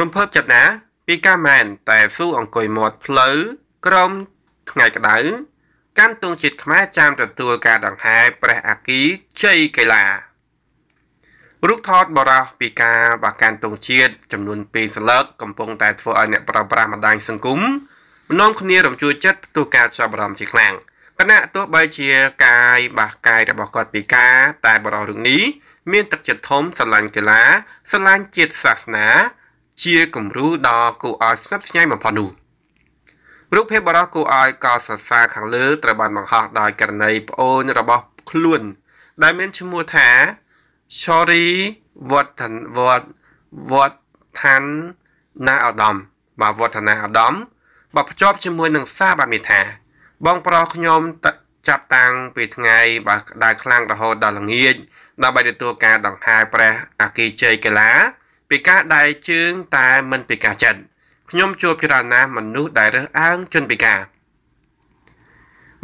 រំភើបចិត្តណាពីការមែនតែស៊ូអង្គុយមាត់ផ្លូវក្រមថ្ងៃក្តៅកាន់ទងជាតិខ្មែរចាំទទួលការដង្ហែព្រះអាគីជ័យកីឡារូបថតបរោះពីការបាកាន់ទងជាតិចំនួន2ស្លឹកកំពុងតែធ្វើឲ្យអ្នកប្រើប្រាស់បណ្ដាញសង្គមម្នងគ្នារំជួលចិត្តផ្ទុះការចាប់អារម្មណ៍ជាខ្លាំងគណៈទោះបីជា កាយបាសកាយរបស់គាត់ពិការតែបរោះរឿងនេះមានទឹកចិត្តធំស្រឡាញ់កីឡាស្រឡាញ់ជាតិសាសនាជាគំរូដ៏គួរឲ្យស្និទ្ធស្នាលបំផុតនោះរូបភាពបរោះគួរឲ្យកោតសរសើរខាងលើ ត្រូវបានបង្ហោះដោយករណីប្អូនរបស់ខ្លួនដែលមានឈ្មោះថា Shori Vatan Wat Vatan Na Adam បាទ Vatan Na Adam បាទភ្ជាប់ជាមួយនឹងសារបាទមេថា បង ប្រុសខ្ញុំចាប់តាំងពីថ្ងៃបាទក្តៅខ្លាំងរហូតដល់ល្ងាចដើម្បីទទួលការដង្ហែព្រះអគិជ័យកីឡាពីការដែលជើងតែមិនពីការចិត្តខ្ញុំជួបច្រើនណាស់មនុស្សដែលរើសអើងជនពិការ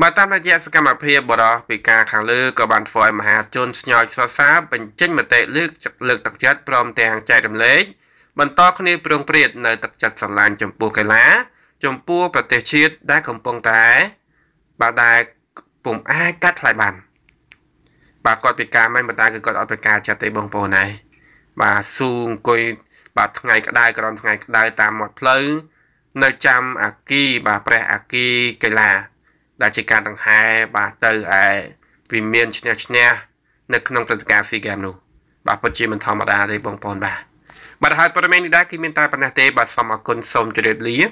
បើតាមរយៈសកម្មភាពបរោះពីការខាងលើក៏បានធ្វើឲ្យមហាជនស្ញោចសរសើរបញ្ចេញមតិលើកលើកទឹកចិត្តព្រមទាំងចែករំលែកបន្តគ្នាប្រឹងប្រយ័ត្ននៅទឹកចិត្តស្រឡាញ់ចំពោះកីឡាចំពោះប្រទេសជាតិដែលកំពុងតែ បើដែលពុំអាចកាត់ថ្លៃបានបើគាត់ពិការមិនបណ្ដាគឺគាត់អត់ពិការចិត្តទេបងប្អូនឯងបាទស៊ូអង្គុយបាទថ្ងៃក្តៅក្រំថ្ងៃក្តៅតាមមាត់ផ្លូវនៅចាំអាគីបាទព្រះអាគីកីឡាដែលជាការដង្ហែបាទទៅឯវិមានឈ្នះឈ្នះនៅក្នុងព្រឹត្តិការណ៍ស៊ីហ្គេមនោះបាទពិតជាមិនធម្មតាទេបងប្អូនបាទបាទហើយព័ត៌មាននេះដែរគឺមានតែប៉ុណ្ណេះទេបាទសូមអរគុណសូមជម្រាបលា